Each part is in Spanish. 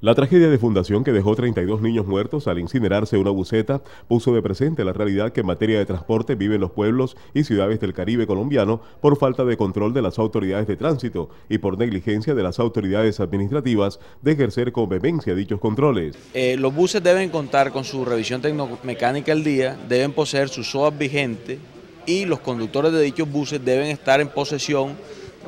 La tragedia de fundación que dejó 32 niños muertos al incinerarse una buceta puso de presente la realidad que en materia de transporte viven los pueblos y ciudades del Caribe colombiano por falta de control de las autoridades de tránsito y por negligencia de las autoridades administrativas de ejercer con vehemencia dichos controles. Eh, los buses deben contar con su revisión tecnomecánica al día, deben poseer su SOAP vigente y los conductores de dichos buses deben estar en posesión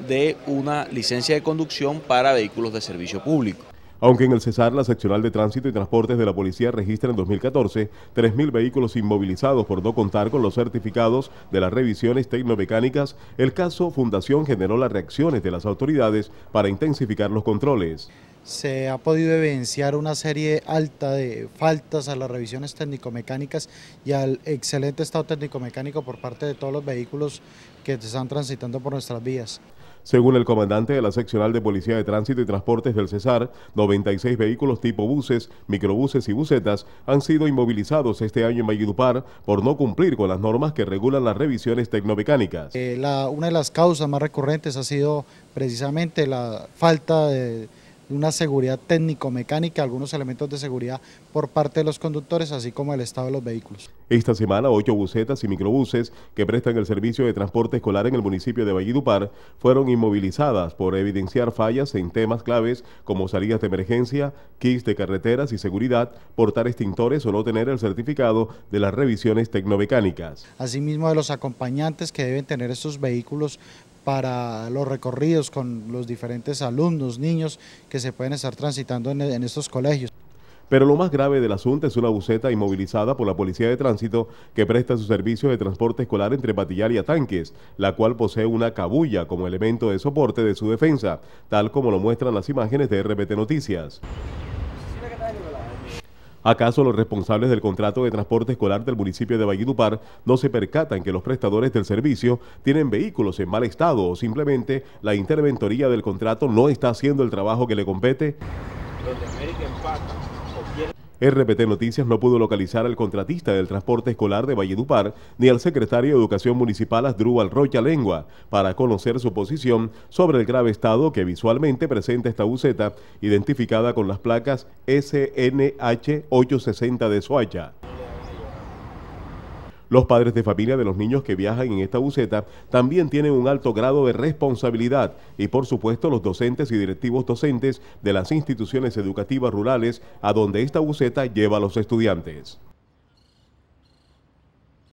de una licencia de conducción para vehículos de servicio público. Aunque en el Cesar, la seccional de tránsito y transportes de la policía registra en 2014 3.000 vehículos inmovilizados por no contar con los certificados de las revisiones tecnomecánicas, el caso Fundación generó las reacciones de las autoridades para intensificar los controles. Se ha podido evidenciar una serie alta de faltas a las revisiones técnico-mecánicas y al excelente estado técnico-mecánico por parte de todos los vehículos que están transitando por nuestras vías. Según el comandante de la seccional de Policía de Tránsito y Transportes del Cesar, 96 vehículos tipo buses, microbuses y busetas han sido inmovilizados este año en Valledupar por no cumplir con las normas que regulan las revisiones tecnomecánicas. Eh, la, una de las causas más recurrentes ha sido precisamente la falta de una seguridad técnico-mecánica, algunos elementos de seguridad por parte de los conductores, así como el estado de los vehículos. Esta semana, ocho busetas y microbuses que prestan el servicio de transporte escolar en el municipio de Valledupar fueron inmovilizadas por evidenciar fallas en temas claves como salidas de emergencia, kits de carreteras y seguridad, portar extintores o no tener el certificado de las revisiones tecnomecánicas. Asimismo, de los acompañantes que deben tener estos vehículos para los recorridos con los diferentes alumnos, niños que se pueden estar transitando en, estos colegios. Pero lo más grave del asunto es una buceta inmovilizada por la Policía de Tránsito que presta su servicio de transporte escolar entre Patillar y Atanques, la cual posee una cabulla como elemento de soporte de su defensa, tal como lo muestran las imágenes de RPT Noticias. ¿Acaso los responsables del contrato de transporte escolar del municipio de Valledupar no se percatan que los prestadores del servicio tienen vehículos en mal estado o simplemente la interventoría del contrato no está haciendo el trabajo que le compete? RPT Noticias no pudo localizar al contratista del transporte escolar de Valledupar ni al secretario de Educación Municipal Asdrúbal Rocha Lengua para conocer su posición sobre el grave estado que visualmente presenta esta buceta identificada con las placas SNH 860 de Soacha. Los padres de familia de los niños que viajan en esta buceta también tienen un alto grado de responsabilidad y por supuesto los docentes y directivos docentes de las instituciones educativas rurales a donde esta buceta lleva a los estudiantes.